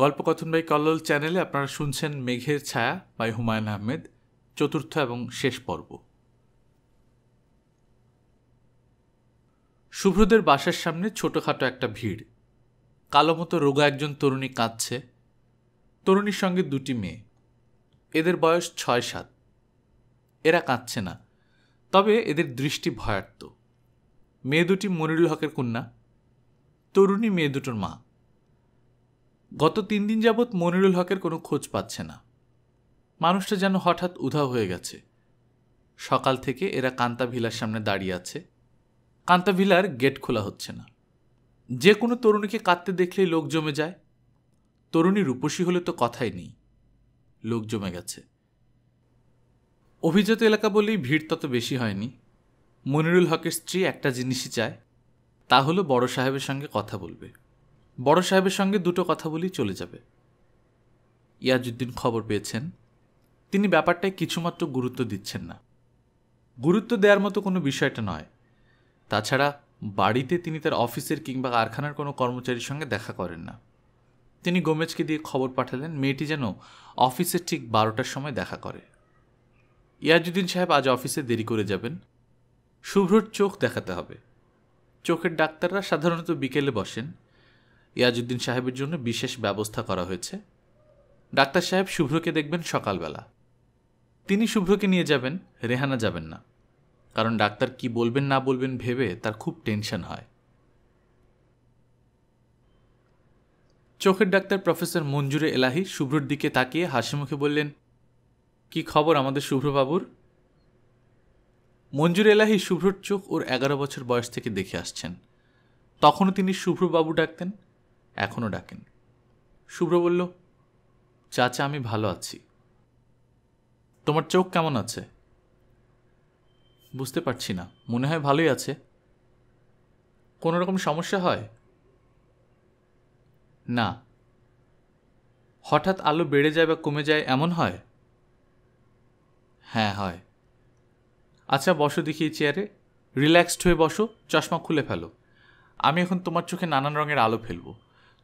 গল্পকথন by Kallol চ্যানেলে আপনারা শুনছেন মেঘের ছায়া বাই হুমায়ুন আহমেদ চতুর্থ এবং শেষ পর্ব শুভ্রদের বাসার সামনে ছোটোখাটো একটা ভিড় কালো মতো রোগা একজন তরুণী কাঁদছে তরুণীর সঙ্গে দুটি মেয়ে এদের বয়স ছয় সাত এরা কাঁদছে না তবে এদের দৃষ্টি ভয়ার্ত মেয়ে দুটি মনিরুল হকের কন্যা তরুণী মেয়ে দুটোর মা গত তিন দিন যাবৎ মনিরুল হকের কোনো খোঁজ পাচ্ছে না মানুষটা যেন হঠাৎ উধাও হয়ে গেছে সকাল থেকে এরা কান্তা ভিলার সামনে দাঁড়িয়ে আছে কান্তা ভিলার গেট খোলা হচ্ছে না যে কোনো তরুণীকে কাঁদতে দেখলেই লোক জমে যায় তরুণী রূপসী হলে তো কথাই নেই লোক জমে গেছে অভিজাত এলাকা বলেই ভিড় তত বেশি হয়নি মনিরুল হকের স্ত্রী একটা জিনিসই চায় তা হলো বড় সাহেবের সঙ্গে কথা বলবে বড় সাহেবের সঙ্গে দুটো কথা বলি চলে যাবে ইয়াজুদ্দিন খবর পেয়েছেন তিনি ব্যাপারটায় কিছুমাত্র গুরুত্ব দিচ্ছেন না গুরুত্ব দেওয়ার মতো কোনো বিষয়টা নয় তাছাড়া বাড়িতে তিনি তার অফিসের কিংবা কারখানার কোনো কর্মচারীর সঙ্গে দেখা করেন না তিনি গোমেজকে দিয়ে খবর পাঠালেন মেয়েটি যেন অফিসের ঠিক বারোটার সময় দেখা করে ইয়াজুদ্দিন সাহেব আজ অফিসে দেরি করে যাবেন শুভ্রর চোখ দেখাতে হবে চোখের ডাক্তাররা সাধারণত বিকেলে বসেন ইয়াজুদ্দিন সাহেবের জন্য বিশেষ ব্যবস্থা করা হয়েছে ডাক্তার সাহেব শুভ্রকে দেখবেন সকালবেলা তিনি শুভ্রকে নিয়ে যাবেন রেহানা যাবেন না কারণ ডাক্তার কি বলবেন না বলবেন ভেবে তার খুব টেনশন হয় চোখের ডাক্তার প্রফেসর মঞ্জুরে এলাহি শুভ্রর দিকে তাকিয়ে হাসি মুখে বললেন কি খবর আমাদের শুভ্রবাবুর মঞ্জুর এলাহি শুভ্রর চোখ ওর এগারো বছর বয়স থেকে দেখে আসছেন তখনও তিনি শুভ্রবাবু ডাকতেন এখনও ডাকেন শুভ্র বলল চাচা আমি ভালো আছি তোমার চোখ কেমন আছে বুঝতে পারছি না মনে হয় ভালোই আছে কোনো রকম সমস্যা হয় না হঠাৎ আলো বেড়ে যায় বা কমে যায় এমন হয় হ্যাঁ হয় আচ্ছা বসো দেখি চেয়ারে রিল্যাক্সড হয়ে বসো চশমা খুলে ফেলো আমি এখন তোমার চোখে নানান রঙের আলো ফেলবো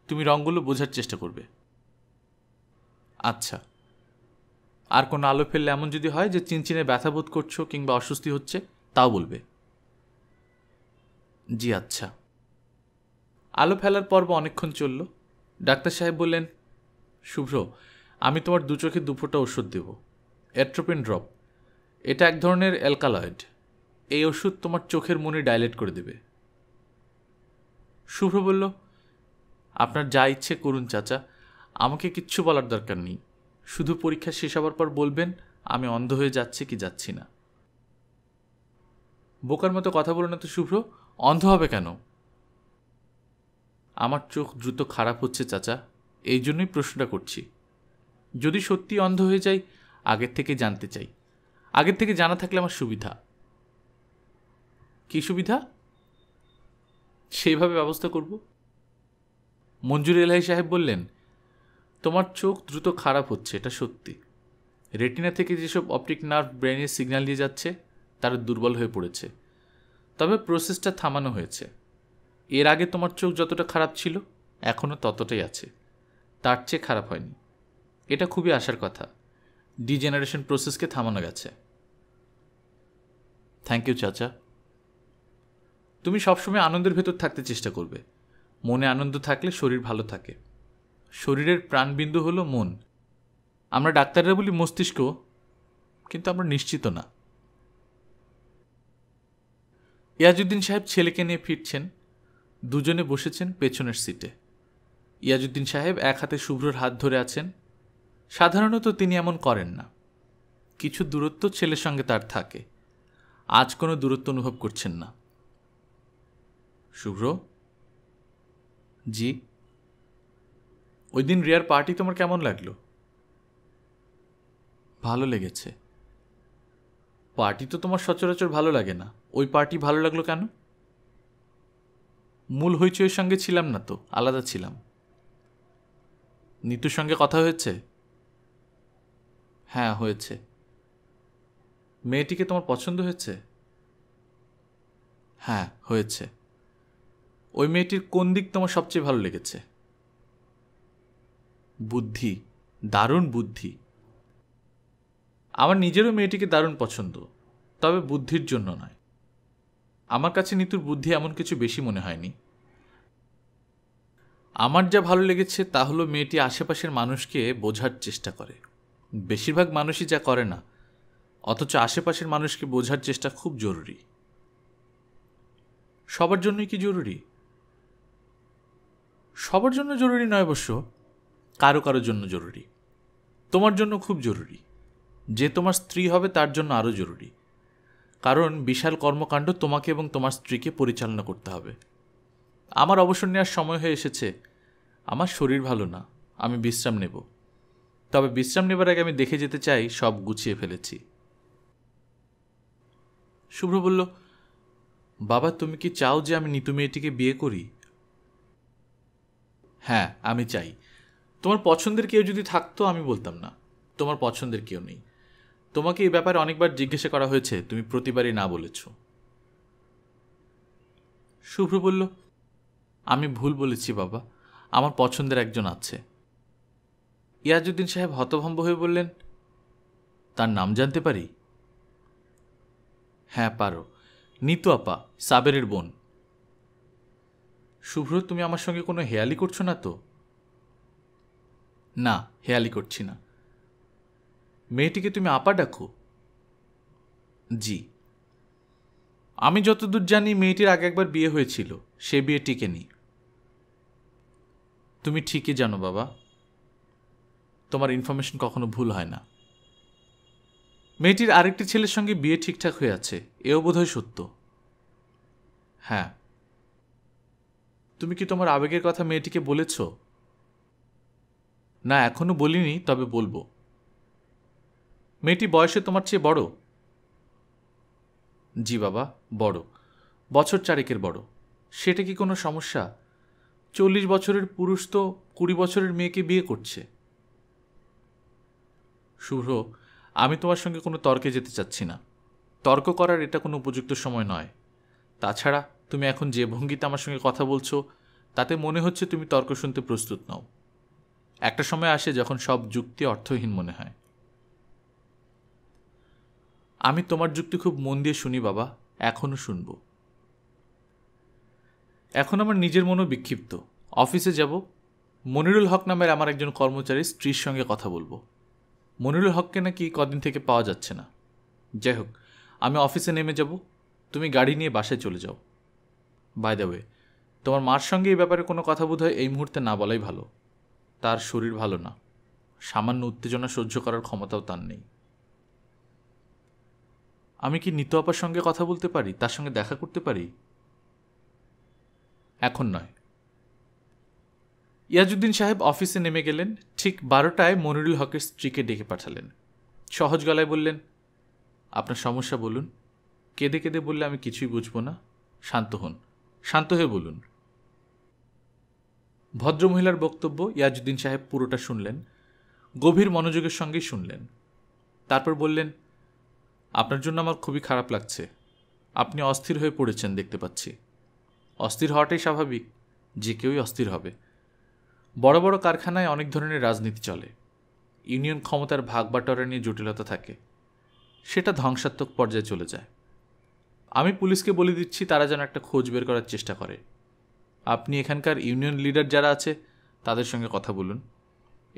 তুমি রঙগুলো বোঝার চেষ্টা করবে আচ্ছা আর কোনো আলো ফেললে এমন যদি হয় যে চিনচিনে ব্যথা বোধ করছো কিংবা অস্বস্তি হচ্ছে তাও বলবে জি আচ্ছা আলো ফেলার পর্ব অনেকক্ষণ চলল ডাক্তার সাহেব বললেন শুভ্র আমি তোমার দু চোখে দুপোটা ওষুধ দেব অ্যাট্রোপিন ড্রপ এটা এক ধরনের অ্যালকালয়েড এই ওষুধ তোমার চোখের মনে ডাইলেট করে দেবে শুভ্র বলল আপনার যা ইচ্ছে করুন চাচা আমাকে কিচ্ছু বলার দরকার নেই শুধু পরীক্ষা শেষ হবার পর বলবেন আমি অন্ধ হয়ে যাচ্ছি কি যাচ্ছি না বোকার মতো কথা বলো না তো শুভ্র অন্ধ হবে কেন আমার চোখ দ্রুত খারাপ হচ্ছে চাচা এই জন্যই প্রশ্নটা করছি যদি সত্যি অন্ধ হয়ে যাই আগের থেকে জানতে চাই আগের থেকে জানা থাকলে আমার সুবিধা কী সুবিধা সেইভাবে ব্যবস্থা করবো মঞ্জুর এলাহি সাহেব বললেন তোমার চোখ দ্রুত খারাপ হচ্ছে এটা সত্যি রেটিনা থেকে যেসব অপটিক নার্ভ ব্রেনের সিগন্যাল দিয়ে যাচ্ছে তারা দুর্বল হয়ে পড়েছে তবে প্রসেসটা থামানো হয়েছে এর আগে তোমার চোখ যতটা খারাপ ছিল এখনও ততটাই আছে তার চেয়ে খারাপ হয়নি এটা খুবই আশার কথা ডিজেনারেশন প্রসেসকে থামানো গেছে থ্যাংক ইউ চাচা তুমি সবসময় আনন্দের ভেতর থাকতে চেষ্টা করবে মনে আনন্দ থাকলে শরীর ভালো থাকে শরীরের প্রাণবিন্দু হলো মন আমরা ডাক্তাররা বলি মস্তিষ্ক কিন্তু আমরা নিশ্চিত না ইয়াজুদ্দিন সাহেব ছেলেকে নিয়ে ফিরছেন দুজনে বসেছেন পেছনের সিটে ইয়াজুদ্দিন সাহেব এক হাতে শুভ্রর হাত ধরে আছেন সাধারণত তিনি এমন করেন না কিছু দূরত্ব ছেলের সঙ্গে তার থাকে আজ কোনো দূরত্ব অনুভব করছেন না শুভ্র জি ওই দিন রিয়ার পার্টি তোমার কেমন লাগলো ভালো লেগেছে পার্টি তো তোমার সচরাচর ভালো লাগে না ওই পার্টি ভালো লাগলো কেন মূল হইচইয়ের সঙ্গে ছিলাম না তো আলাদা ছিলাম নিতুর সঙ্গে কথা হয়েছে হ্যাঁ হয়েছে মেয়েটিকে তোমার পছন্দ হয়েছে হ্যাঁ হয়েছে ওই মেয়েটির কোন দিক তোমার সবচেয়ে ভালো লেগেছে বুদ্ধি দারুণ বুদ্ধি আমার নিজেরও মেয়েটিকে দারুণ পছন্দ তবে বুদ্ধির জন্য নয় আমার কাছে নিতুর বুদ্ধি এমন কিছু বেশি মনে হয়নি আমার যা ভালো লেগেছে তা হলো মেয়েটি আশেপাশের মানুষকে বোঝার চেষ্টা করে বেশিরভাগ মানুষই যা করে না অথচ আশেপাশের মানুষকে বোঝার চেষ্টা খুব জরুরি সবার জন্যই কি জরুরি সবার জন্য জরুরি নয় অবশ্য কারো কারো জন্য জরুরি তোমার জন্য খুব জরুরি যে তোমার স্ত্রী হবে তার জন্য আরও জরুরি কারণ বিশাল কর্মকাণ্ড তোমাকে এবং তোমার স্ত্রীকে পরিচালনা করতে হবে আমার অবসর নেওয়ার সময় হয়ে এসেছে আমার শরীর ভালো না আমি বিশ্রাম নেব তবে বিশ্রাম নেবার আগে আমি দেখে যেতে চাই সব গুছিয়ে ফেলেছি শুভ্র বলল বাবা তুমি কি চাও যে আমি নিতু মেয়েটিকে বিয়ে করি হ্যাঁ আমি চাই তোমার পছন্দের কেউ যদি থাকতো আমি বলতাম না তোমার পছন্দের কেউ নেই তোমাকে এই ব্যাপারে অনেকবার জিজ্ঞাসা করা হয়েছে তুমি প্রতিবারই না বলেছ শুভ্র বলল আমি ভুল বলেছি বাবা আমার পছন্দের একজন আছে ইয়াজুদ্দিন সাহেব হতভম্ব হয়ে বললেন তার নাম জানতে পারি হ্যাঁ পারো নিতু আপা সাবেরের বোন শুভ্র তুমি আমার সঙ্গে কোনো হেয়ালি করছো না তো না হেয়ালি করছি না মেয়েটিকে তুমি আপা ডাকো জি আমি যতদূর জানি মেয়েটির আগে একবার বিয়ে হয়েছিল সে বিয়ে টিকে নি তুমি ঠিকই জানো বাবা তোমার ইনফরমেশন কখনো ভুল হয় না মেয়েটির আরেকটি ছেলের সঙ্গে বিয়ে ঠিকঠাক হয়ে আছে এও বোধহয় সত্য হ্যাঁ তুমি কি তোমার আবেগের কথা মেয়েটিকে বলেছ না এখনও বলিনি তবে বলবো মেয়েটি বয়সে তোমার চেয়ে বড় জি বাবা বড় বছর চারেকের বড় সেটা কি কোনো সমস্যা চল্লিশ বছরের পুরুষ তো কুড়ি বছরের মেয়েকে বিয়ে করছে শুভ্র আমি তোমার সঙ্গে কোনো তর্কে যেতে চাচ্ছি না তর্ক করার এটা কোনো উপযুক্ত সময় নয় তাছাড়া তুমি এখন যে ভঙ্গিতে আমার সঙ্গে কথা বলছো তাতে মনে হচ্ছে তুমি তর্ক শুনতে প্রস্তুত নও একটা সময় আসে যখন সব যুক্তি অর্থহীন মনে হয় আমি তোমার যুক্তি খুব মন দিয়ে শুনি বাবা এখনও শুনব এখন আমার নিজের মনও বিক্ষিপ্ত অফিসে যাব মনিরুল হক নামের আমার একজন কর্মচারী স্ত্রীর সঙ্গে কথা বলবো মনিরুল হককে নাকি কদিন থেকে পাওয়া যাচ্ছে না যাই হোক আমি অফিসে নেমে যাব তুমি গাড়ি নিয়ে বাসায় চলে যাও বাই দ্য ওয়ে তোমার মার সঙ্গে এই ব্যাপারে কোনো কথা বোধ এই মুহূর্তে না বলাই ভালো তার শরীর ভালো না সামান্য উত্তেজনা সহ্য করার ক্ষমতাও তার নেই আমি কি নিত আপার সঙ্গে কথা বলতে পারি তার সঙ্গে দেখা করতে পারি এখন নয় ইয়াজুদ্দিন সাহেব অফিসে নেমে গেলেন ঠিক বারোটায় মনিরুল হকের স্ত্রীকে ডেকে পাঠালেন সহজ গলায় বললেন আপনার সমস্যা বলুন কেঁদে কেঁদে বললে আমি কিছুই বুঝবো না শান্ত হন শান্ত হয়ে বলুন ভদ্রমহিলার বক্তব্য ইয়াজুদ্দিন সাহেব পুরোটা শুনলেন গভীর মনোযোগের সঙ্গেই শুনলেন তারপর বললেন আপনার জন্য আমার খুবই খারাপ লাগছে আপনি অস্থির হয়ে পড়েছেন দেখতে পাচ্ছি অস্থির হওয়াটাই স্বাভাবিক যে কেউই অস্থির হবে বড় বড় কারখানায় অনেক ধরনের রাজনীতি চলে ইউনিয়ন ক্ষমতার ভাগ বাটোয়ারা নিয়ে জটিলতা থাকে সেটা ধ্বংসাত্মক পর্যায়ে চলে যায় আমি পুলিশকে বলে দিচ্ছি তারা যেন একটা খোঁজ বের করার চেষ্টা করে আপনি এখানকার ইউনিয়ন লিডার যারা আছে তাদের সঙ্গে কথা বলুন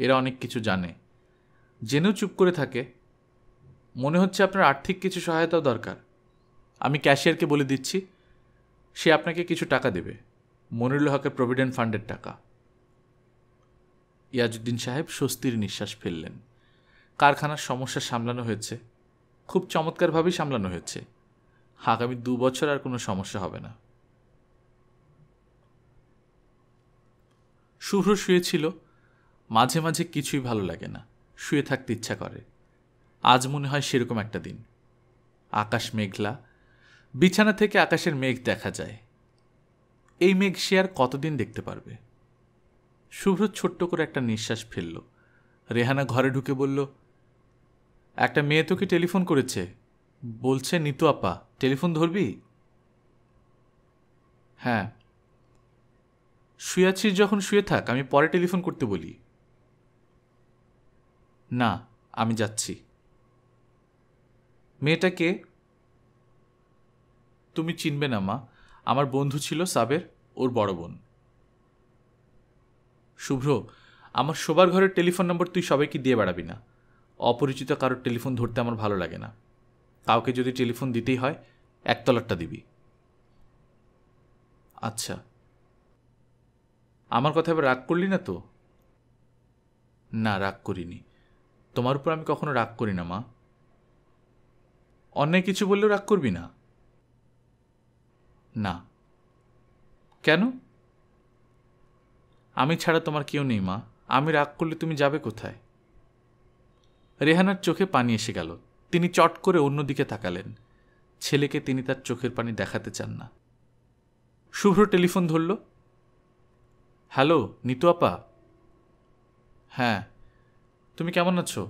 এরা অনেক কিছু জানে জেনেও চুপ করে থাকে মনে হচ্ছে আপনার আর্থিক কিছু সহায়তাও দরকার আমি ক্যাশিয়ারকে বলে দিচ্ছি সে আপনাকে কিছু টাকা দেবে মনিরুল হকের প্রভিডেন্ট ফান্ডের টাকা ইয়াজুদ্দিন সাহেব স্বস্তির নিঃশ্বাস ফেললেন কারখানার সমস্যা সামলানো হয়েছে খুব চমৎকারভাবেই সামলানো হয়েছে আগামী দু বছর আর কোনো সমস্যা হবে না শুভ্র শুয়েছিল মাঝে মাঝে কিছুই ভালো লাগে না শুয়ে থাকতে ইচ্ছা করে আজ মনে হয় সেরকম একটা দিন আকাশ মেঘলা বিছানা থেকে আকাশের মেঘ দেখা যায় এই মেঘ সে আর কতদিন দেখতে পারবে শুভ্র ছোট্ট করে একটা নিঃশ্বাস ফেলল রেহানা ঘরে ঢুকে বলল একটা মেয়ে তোকে টেলিফোন করেছে বলছে নিতু আপা টেলিফোন ধরবি হ্যাঁ শুয়ে আছিস যখন শুয়ে থাক আমি পরে টেলিফোন করতে বলি না আমি যাচ্ছি মেয়েটাকে তুমি চিনবে না মা আমার বন্ধু ছিল সাবের ওর বড় বোন শুভ্র আমার শোবার ঘরের টেলিফোন নম্বর তুই সবাইকে দিয়ে বেড়াবি না অপরিচিত কারোর টেলিফোন ধরতে আমার ভালো লাগে না কাউকে যদি টেলিফোন দিতেই হয় একতলারটা দিবি আচ্ছা আমার কথা এবার রাগ করলি না তো না রাগ করিনি তোমার উপর আমি কখনো রাগ করি না মা অন্যায় কিছু বললেও রাগ করবি না না কেন আমি ছাড়া তোমার কেউ নেই মা আমি রাগ করলে তুমি যাবে কোথায় রেহানার চোখে পানি এসে গেল তিনি চট করে অন্যদিকে তাকালেন ছেলেকে তিনি তার চোখের পানি দেখাতে চান না শুভ্র টেলিফোন ধরল হ্যালো নিতু আপা হ্যাঁ তুমি কেমন আছো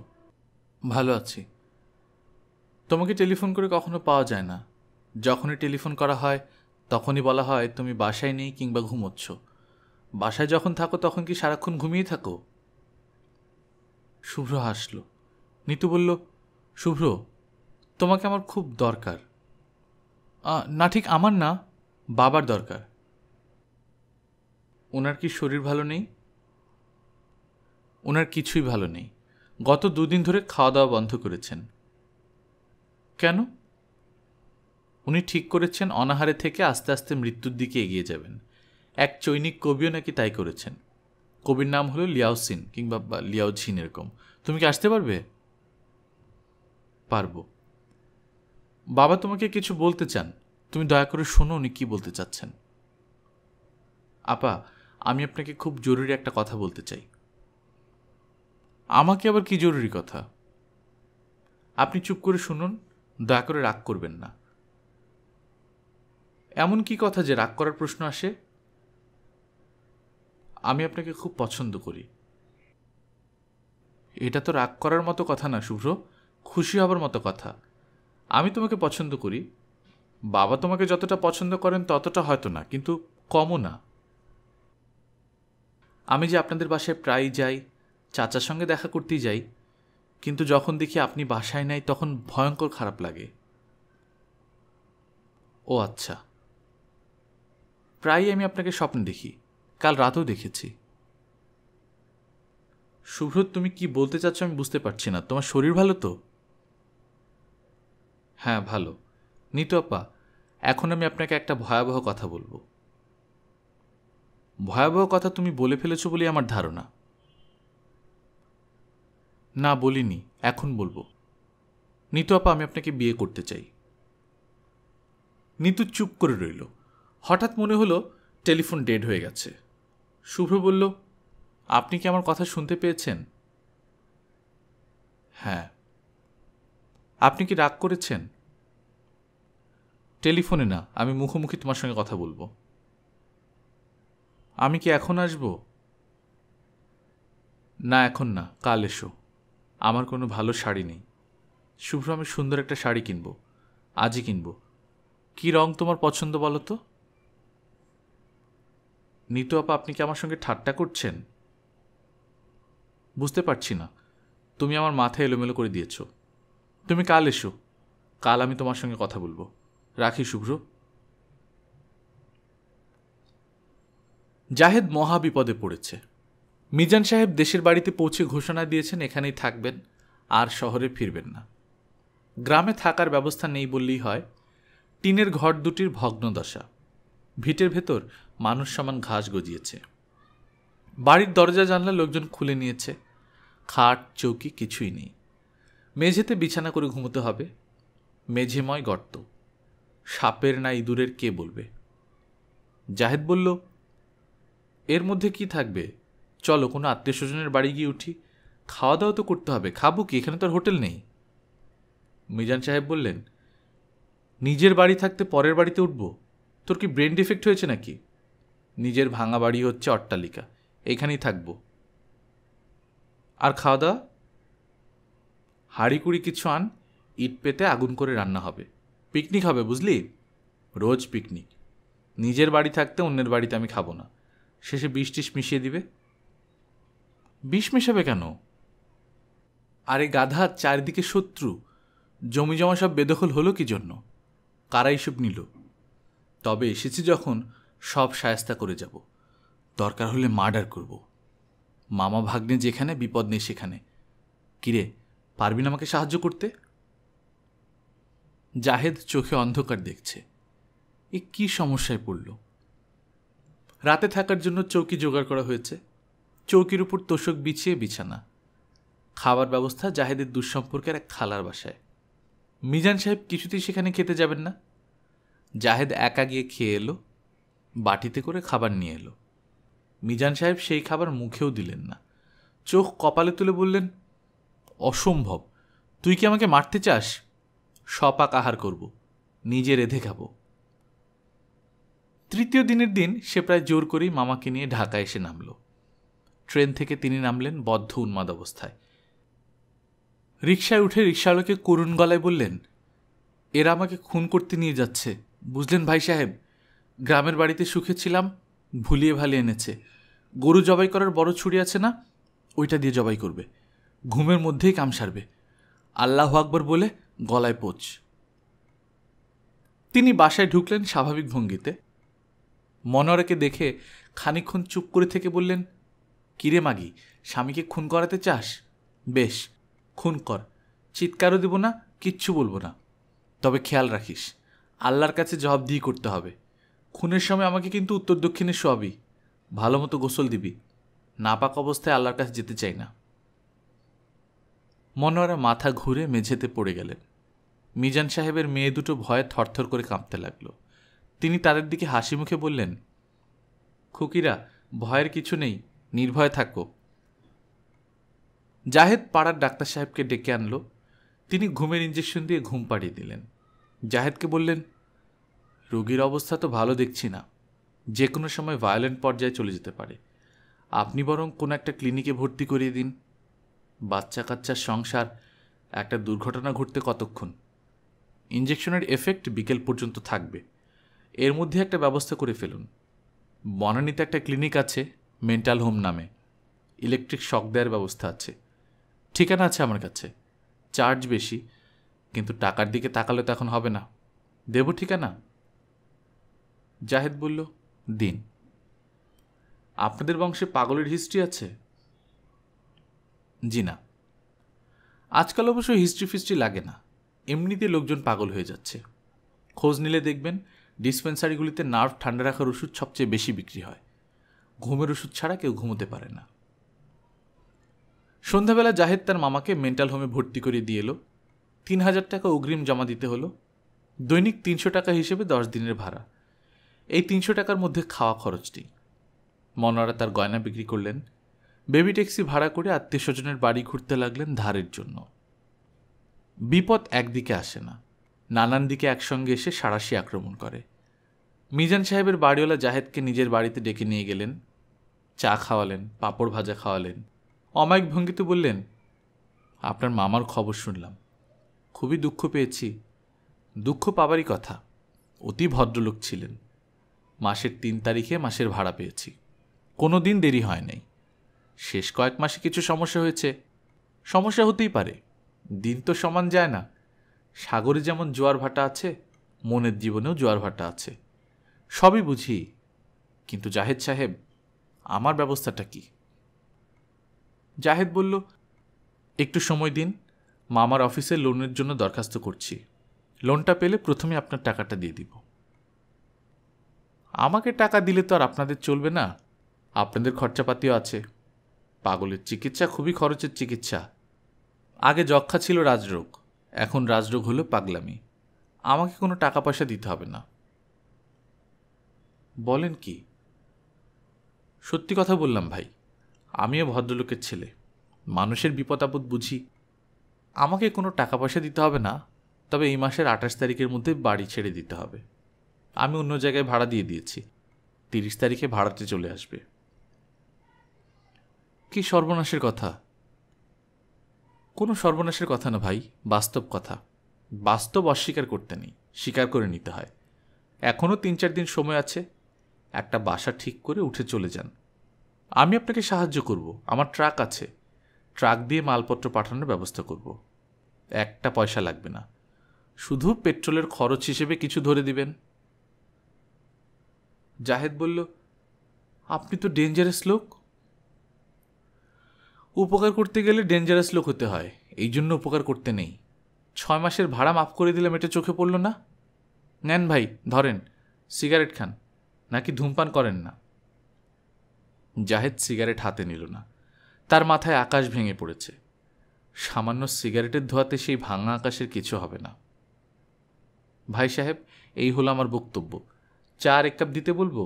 ভালো আছি তোমাকে টেলিফোন করে কখনো পাওয়া যায় না যখনই টেলিফোন করা হয় তখনই বলা হয় তুমি বাসায় নেই কিংবা ঘুমোচ্ছ বাসায় যখন থাকো তখন কি সারাক্ষণ ঘুমিয়ে থাকো শুভ্র হাসল নিতু বলল শুভ্র তোমাকে আমার খুব দরকার না ঠিক আমার না বাবার দরকার ওনার কি শরীর ভালো নেই ওনার কিছুই ভালো নেই গত দুদিন ধরে খাওয়া দাওয়া বন্ধ করেছেন কেন উনি ঠিক করেছেন অনাহারে থেকে আস্তে আস্তে মৃত্যুর দিকে এগিয়ে যাবেন এক চৈনিক কবিও নাকি তাই করেছেন কবির নাম হলো লিয়াওসিন কিংবা লিয়াওঝিন এরকম তুমি কি আসতে পারবে পারব বাবা তোমাকে কিছু বলতে চান তুমি দয়া করে শোনো উনি কী বলতে চাচ্ছেন আপা আমি আপনাকে খুব জরুরি একটা কথা বলতে চাই আমাকে আবার কি জরুরি কথা আপনি চুপ করে শুনুন দয়া করে রাগ করবেন না এমন কি কথা যে রাগ করার প্রশ্ন আসে আমি আপনাকে খুব পছন্দ করি এটা তো রাগ করার মতো কথা না শুভ্র খুশি হবার মতো কথা আমি তোমাকে পছন্দ করি বাবা তোমাকে যতটা পছন্দ করেন ততটা হয়তো না কিন্তু কমও না আমি যে আপনাদের বাসায় প্রায় যাই চাচার সঙ্গে দেখা করতেই যাই কিন্তু যখন দেখি আপনি বাসায় নাই তখন ভয়ঙ্কর খারাপ লাগে ও আচ্ছা প্রায়ই আমি আপনাকে স্বপ্ন দেখি কাল রাতেও দেখেছি শুভ্র তুমি কি বলতে চাচ্ছ আমি বুঝতে পারছি না তোমার শরীর ভালো তো হ্যাঁ ভালো নিতু আপা এখন আমি আপনাকে একটা ভয়াবহ কথা বলবো ভয়াবহ কথা তুমি বলে ফেলেছো বলে আমার ধারণা না বলিনি এখন বলবো নিতু আপা আমি আপনাকে বিয়ে করতে চাই নিতু চুপ করে রইল হঠাৎ মনে হলো টেলিফোন ডেড হয়ে গেছে শুভ্র বলল আপনি কি আমার কথা শুনতে পেয়েছেন হ্যাঁ আপনি কি রাগ করেছেন টেলিফোনে না আমি মুখোমুখি তোমার সঙ্গে কথা বলবো আমি কি এখন আসব না এখন না কাল এসো আমার কোনো ভালো শাড়ি নেই শুভ্র আমি সুন্দর একটা শাড়ি কিনব আজই কিনব কি রং তোমার পছন্দ বলো তো নিতু আপা আপনি কি আমার সঙ্গে ঠাট্টা করছেন বুঝতে পারছি না তুমি আমার মাথা এলোমেলো করে দিয়েছো তুমি কাল এসো কাল আমি তোমার সঙ্গে কথা বলবো রাখি শুভ্র জাহেদ মহাবিপদে পড়েছে মিজান সাহেব দেশের বাড়িতে পৌঁছে ঘোষণা দিয়েছেন এখানেই থাকবেন আর শহরে ফিরবেন না গ্রামে থাকার ব্যবস্থা নেই বললেই হয় টিনের ঘর দুটির ভগ্নদশা ভিটের ভেতর মানুষ সমান ঘাস গজিয়েছে বাড়ির দরজা জানলা লোকজন খুলে নিয়েছে খাট চৌকি কিছুই নেই মেঝেতে বিছানা করে ঘুমোতে হবে মেঝেময় গর্ত সাপের না ইঁদুরের কে বলবে জাহেদ বলল এর মধ্যে কি থাকবে চলো কোনো আত্মীয় স্বজনের বাড়ি গিয়ে উঠি খাওয়া দাওয়া তো করতে হবে খাবো কি এখানে তো আর হোটেল নেই মিজান সাহেব বললেন নিজের বাড়ি থাকতে পরের বাড়িতে উঠবো তোর কি ব্রেন ডিফেক্ট হয়েছে নাকি নিজের ভাঙা বাড়ি হচ্ছে অট্টালিকা এখানেই থাকবো আর খাওয়া দাওয়া হাঁড়িকুড়ি কিছু আন ইট পেতে আগুন করে রান্না হবে পিকনিক হবে বুঝলি রোজ পিকনিক নিজের বাড়ি থাকতে অন্যের বাড়িতে আমি খাবো না শেষে বিষ টিস মিশিয়ে দিবে বিষ মিশাবে কেন আরে গাধা চারিদিকে শত্রু জমি জমা সব বেদখল হলো কি জন্য কারা এসব নিল তবে এসেছি যখন সব সায়স্তা করে যাব দরকার হলে মার্ডার করব মামা ভাগ্নে যেখানে বিপদ নেই সেখানে কিরে না আমাকে সাহায্য করতে জাহেদ চোখে অন্ধকার দেখছে এ কি সমস্যায় পড়ল রাতে থাকার জন্য চৌকি জোগাড় করা হয়েছে চৌকির উপর তোষক বিছিয়ে বিছানা খাবার ব্যবস্থা জাহেদের দুঃসম্পর্কের এক খালার বাসায় মিজান সাহেব কিছুতেই সেখানে খেতে যাবেন না জাহেদ একা গিয়ে খেয়ে এলো বাটিতে করে খাবার নিয়ে এলো মিজান সাহেব সেই খাবার মুখেও দিলেন না চোখ কপালে তুলে বললেন অসম্ভব তুই কি আমাকে মারতে চাস সপাক আহার করব নিজে রেঁধে খাব তৃতীয় দিনের দিন সে প্রায় জোর করেই মামাকে নিয়ে ঢাকা এসে নামল ট্রেন থেকে তিনি নামলেন বদ্ধ উন্মাদ অবস্থায় রিক্সায় উঠে রিক্সাওয়ালাকে করুণ গলায় বললেন এরা আমাকে খুন করতে নিয়ে যাচ্ছে বুঝলেন ভাই সাহেব গ্রামের বাড়িতে সুখে ছিলাম ভুলিয়ে ভালিয়ে এনেছে গরু জবাই করার বড় ছুরি আছে না ওইটা দিয়ে জবাই করবে ঘুমের মধ্যেই কাম সারবে আল্লাহ আকবর বলে গলায় পোচ তিনি বাসায় ঢুকলেন স্বাভাবিক ভঙ্গিতে মনোরাকে দেখে খানিক্ষণ চুপ করে থেকে বললেন কিরে মাগি স্বামীকে খুন করাতে চাস বেশ খুন কর চিৎকারও দেব না কিচ্ছু বলবো না তবে খেয়াল রাখিস আল্লাহর কাছে দিয়ে করতে হবে খুনের সময় আমাকে কিন্তু উত্তর দক্ষিণে শোয়াবি ভালো মতো গোসল দিবি নাপাক অবস্থায় আল্লাহর কাছে যেতে চাই না মনোয়ারা মাথা ঘুরে মেঝেতে পড়ে গেলেন মিজান সাহেবের মেয়ে দুটো ভয়ে থরথর করে কাঁপতে লাগল তিনি তাদের দিকে হাসি মুখে বললেন খুকিরা ভয়ের কিছু নেই নির্ভয় থাকো জাহেদ পাড়ার ডাক্তার সাহেবকে ডেকে আনলো তিনি ঘুমের ইঞ্জেকশন দিয়ে ঘুম পাড়িয়ে দিলেন জাহেদকে বললেন রোগীর অবস্থা তো ভালো দেখছি না যে কোনো সময় ভায়োলেন্ট পর্যায়ে চলে যেতে পারে আপনি বরং কোনো একটা ক্লিনিকে ভর্তি করিয়ে দিন বাচ্চা কাচ্চার সংসার একটা দুর্ঘটনা ঘটতে কতক্ষণ ইঞ্জেকশনের এফেক্ট বিকেল পর্যন্ত থাকবে এর মধ্যে একটা ব্যবস্থা করে ফেলুন বনানীতে একটা ক্লিনিক আছে মেন্টাল হোম নামে ইলেকট্রিক শক দেওয়ার ব্যবস্থা আছে ঠিকানা আছে আমার কাছে চার্জ বেশি কিন্তু টাকার দিকে তাকালে তো এখন হবে না দেব ঠিকানা জাহেদ বলল দিন আপনাদের বংশে পাগলের হিস্ট্রি আছে জি না আজকাল অবশ্য হিস্ট্রি ফিস্ট্রি লাগে না এমনিতে লোকজন পাগল হয়ে যাচ্ছে খোঁজ নিলে দেখবেন ডিসপেন্সারিগুলিতে নার্ভ ঠান্ডা রাখার ওষুধ সবচেয়ে বেশি বিক্রি হয় ঘুমের ওষুধ ছাড়া কেউ ঘুমোতে পারে না সন্ধ্যাবেলা জাহেদ তার মামাকে মেন্টাল হোমে ভর্তি করে দিয়ে এলো তিন হাজার টাকা অগ্রিম জমা দিতে হলো দৈনিক তিনশো টাকা হিসেবে দশ দিনের ভাড়া এই তিনশো টাকার মধ্যে খাওয়া খরচটি মনোরা তার গয়না বিক্রি করলেন বেবি ট্যাক্সি ভাড়া করে আত্মীয় স্বজনের বাড়ি ঘুরতে লাগলেন ধারের জন্য বিপদ একদিকে আসে না নানান দিকে একসঙ্গে এসে সাড়াশি আক্রমণ করে মিজান সাহেবের বাড়িওয়ালা জাহেদকে নিজের বাড়িতে ডেকে নিয়ে গেলেন চা খাওয়ালেন পাঁপড় ভাজা খাওয়ালেন অমায়িক ভঙ্গিতে বললেন আপনার মামার খবর শুনলাম খুবই দুঃখ পেয়েছি দুঃখ পাবারই কথা অতি ভদ্রলোক ছিলেন মাসের তিন তারিখে মাসের ভাড়া পেয়েছি কোনো দিন দেরি হয় নাই শেষ কয়েক মাসে কিছু সমস্যা হয়েছে সমস্যা হতেই পারে দিন তো সমান যায় না সাগরে যেমন জোয়ার ভাটা আছে মনের জীবনেও জোয়ার ভাটা আছে সবই বুঝি কিন্তু জাহেদ সাহেব আমার ব্যবস্থাটা কি জাহেদ বলল একটু সময় দিন মামার অফিসে লোনের জন্য দরখাস্ত করছি লোনটা পেলে প্রথমে আপনার টাকাটা দিয়ে দিব আমাকে টাকা দিলে তো আর আপনাদের চলবে না আপনাদের খরচাপাতিও আছে পাগলের চিকিৎসা খুবই খরচের চিকিৎসা আগে যক্ষা ছিল রাজরোগ এখন রাজরোগ হলো পাগলামি আমাকে কোনো টাকা পয়সা দিতে হবে না বলেন কি সত্যি কথা বললাম ভাই আমিও ভদ্রলোকের ছেলে মানুষের বিপদ আপদ বুঝি আমাকে কোনো টাকা পয়সা দিতে হবে না তবে এই মাসের আঠাশ তারিখের মধ্যে বাড়ি ছেড়ে দিতে হবে আমি অন্য জায়গায় ভাড়া দিয়ে দিয়েছি তিরিশ তারিখে ভাড়াতে চলে আসবে কি সর্বনাশের কথা কোনো সর্বনাশের কথা না ভাই বাস্তব কথা বাস্তব অস্বীকার করতে নেই স্বীকার করে নিতে হয় এখনও তিন চার দিন সময় আছে একটা বাসা ঠিক করে উঠে চলে যান আমি আপনাকে সাহায্য করব আমার ট্রাক আছে ট্রাক দিয়ে মালপত্র পাঠানোর ব্যবস্থা করব একটা পয়সা লাগবে না শুধু পেট্রোলের খরচ হিসেবে কিছু ধরে দিবেন জাহেদ বলল আপনি তো ডেঞ্জারাস লোক উপকার করতে গেলে ডেঞ্জারাস লোক হতে হয় এই জন্য উপকার করতে নেই ছয় মাসের ভাড়া মাফ করে দিলাম এটা চোখে পড়ল না নেন ভাই ধরেন সিগারেট খান নাকি ধূমপান করেন না জাহেদ সিগারেট হাতে নিল না তার মাথায় আকাশ ভেঙে পড়েছে সামান্য সিগারেটের ধোয়াতে সেই ভাঙা আকাশের কিছু হবে না ভাই সাহেব এই হলো আমার বক্তব্য চা আর এক কাপ দিতে বলবো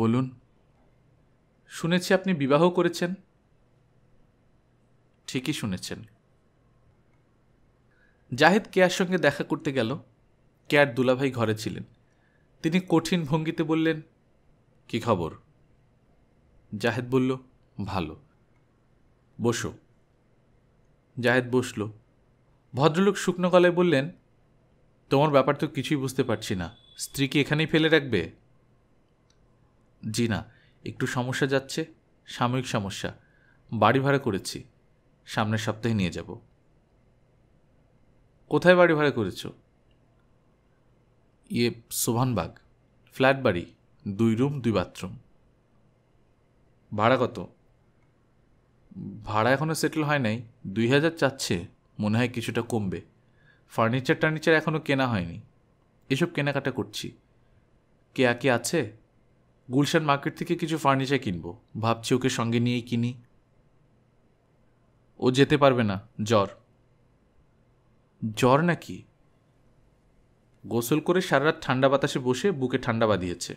বলুন শুনেছি আপনি বিবাহ করেছেন ঠিকই শুনেছেন জাহিদ কেয়ার সঙ্গে দেখা করতে গেল কেয়ার দুলাভাই ঘরে ছিলেন তিনি কঠিন ভঙ্গিতে বললেন কি খবর জাহেদ বলল ভালো বসো জাহেদ বসল ভদ্রলোক শুকনো গলায় বললেন তোমার ব্যাপার তো কিছুই বুঝতে পারছি না স্ত্রী কি এখানেই ফেলে রাখবে জি না একটু সমস্যা যাচ্ছে সাময়িক সমস্যা বাড়ি ভাড়া করেছি সামনের সপ্তাহে নিয়ে যাব কোথায় বাড়ি ভাড়া করেছ ইয়ে শোভানবাগ ফ্ল্যাট বাড়ি দুই রুম দুই বাথরুম ভাড়া কত ভাড়া এখনও সেটেল হয় নাই দুই হাজার চাচ্ছে মনে হয় কিছুটা কমবে ফার্নিচার টার্নিচার এখনও কেনা হয়নি এসব কেনাকাটা করছি কেয়া আছে গুলশান মার্কেট থেকে কিছু ফার্নিচার কিনবো ভাবছি ওকে সঙ্গে নিয়েই কিনি ও যেতে পারবে না জ্বর জ্বর নাকি গোসল করে সারা রাত ঠান্ডা বাতাসে বসে বুকে ঠান্ডা বাঁধিয়েছে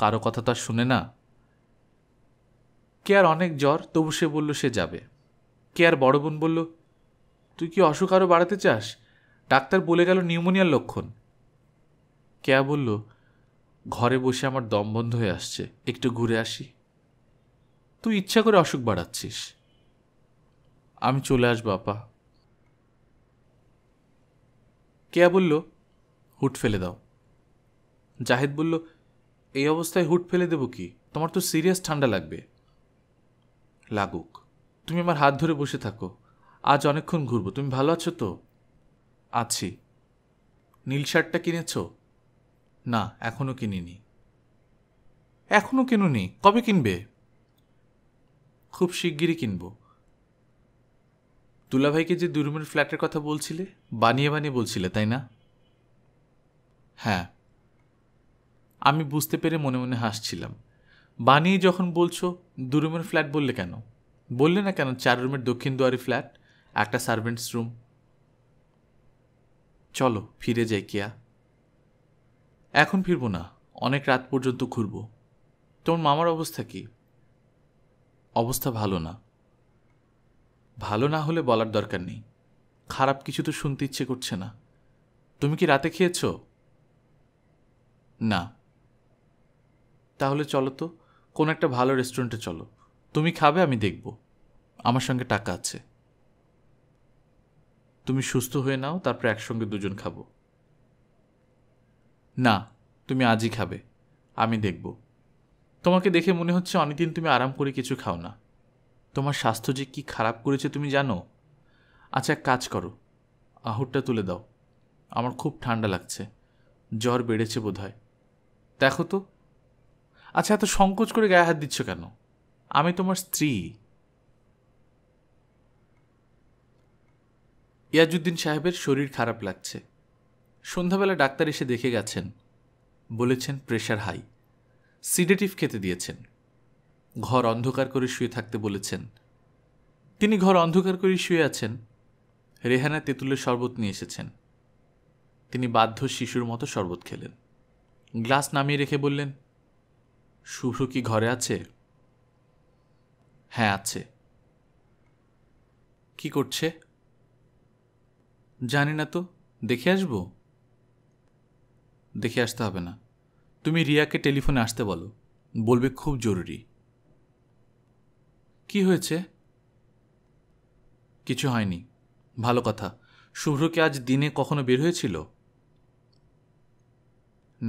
কারো কথা তার শুনে না কে আর অনেক জ্বর তবু সে বলল সে যাবে কে আর বড় বোন বলল তুই কি অসুখ আরও বাড়াতে চাস ডাক্তার বলে গেল নিউমোনিয়ার লক্ষণ কেয়া বলল ঘরে বসে আমার দম বন্ধ হয়ে আসছে একটু ঘুরে আসি তুই ইচ্ছা করে অসুখ বাড়াচ্ছিস আমি চলে আসবো আপা কেয়া বলল হুট ফেলে দাও জাহেদ বলল এই অবস্থায় হুট ফেলে দেবো কি তোমার তো সিরিয়াস ঠান্ডা লাগবে লাগুক তুমি আমার হাত ধরে বসে থাকো আজ অনেকক্ষণ ঘুরবো তুমি ভালো আছো তো আছি নীল শার্টটা কিনেছো না এখনও কিনিনি এখনও কিনুনি কবে কিনবে খুব শিগগিরই কিনব দুলাভাইকে যে দু রুমের ফ্ল্যাটের কথা বলছিলে বানিয়ে বানিয়ে বলছিলে তাই না হ্যাঁ আমি বুঝতে পেরে মনে মনে হাসছিলাম বানিয়ে যখন বলছো দু রুমের ফ্ল্যাট বললে কেন বললে না কেন চার রুমের দক্ষিণ দুয়ারি ফ্ল্যাট একটা সার্ভেন্টস রুম চলো ফিরে যাই কিয়া এখন ফিরবো না অনেক রাত পর্যন্ত ঘুরব তোমার মামার অবস্থা কি অবস্থা ভালো না ভালো না হলে বলার দরকার নেই খারাপ কিছু তো শুনতে ইচ্ছে করছে না তুমি কি রাতে খেয়েছ না তাহলে চলো তো কোনো একটা ভালো রেস্টুরেন্টে চলো তুমি খাবে আমি দেখব আমার সঙ্গে টাকা আছে তুমি সুস্থ হয়ে নাও তারপর একসঙ্গে দুজন খাবো না তুমি আজই খাবে আমি দেখব তোমাকে দেখে মনে হচ্ছে অনেকদিন তুমি আরাম করে কিছু খাও না তোমার স্বাস্থ্য যে কী খারাপ করেছে তুমি জানো আচ্ছা এক কাজ করো আহুরটা তুলে দাও আমার খুব ঠান্ডা লাগছে জ্বর বেড়েছে বোধ হয় দেখো তো আচ্ছা এত সংকোচ করে গায়ে হাত দিচ্ছ কেন আমি তোমার স্ত্রী ইয়াজুদ্দিন সাহেবের শরীর খারাপ লাগছে সন্ধ্যাবেলা ডাক্তার এসে দেখে গেছেন বলেছেন প্রেশার হাই সিডেটিভ খেতে দিয়েছেন ঘর অন্ধকার করে শুয়ে থাকতে বলেছেন তিনি ঘর অন্ধকার করে শুয়ে আছেন রেহানা তেঁতুলের শরবত নিয়ে এসেছেন তিনি বাধ্য শিশুর মতো শরবত খেলেন গ্লাস নামিয়ে রেখে বললেন শুভ্র কি ঘরে আছে হ্যাঁ আছে কি করছে জানি না তো দেখে আসবো দেখে আসতে হবে না তুমি রিয়াকে টেলিফোনে আসতে বলো বলবে খুব জরুরি কি হয়েছে কিছু হয়নি ভালো কথা শুভ্রকে আজ দিনে কখনো বের হয়েছিল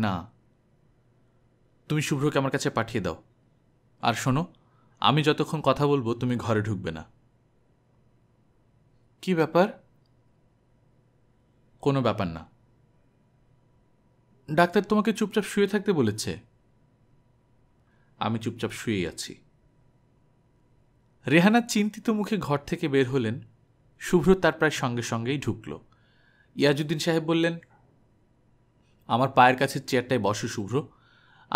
না তুমি শুভ্রকে আমার কাছে পাঠিয়ে দাও আর শোনো আমি যতক্ষণ কথা বলবো তুমি ঘরে ঢুকবে না কি ব্যাপার কোনো ব্যাপার না ডাক্তার তোমাকে চুপচাপ শুয়ে থাকতে বলেছে আমি চুপচাপ শুয়েই আছি রেহানা চিন্তিত মুখে ঘর থেকে বের হলেন শুভ্র তার প্রায় সঙ্গে সঙ্গেই ঢুকল ইয়াজুদ্দিন সাহেব বললেন আমার পায়ের কাছে চেয়ারটায় বসো শুভ্র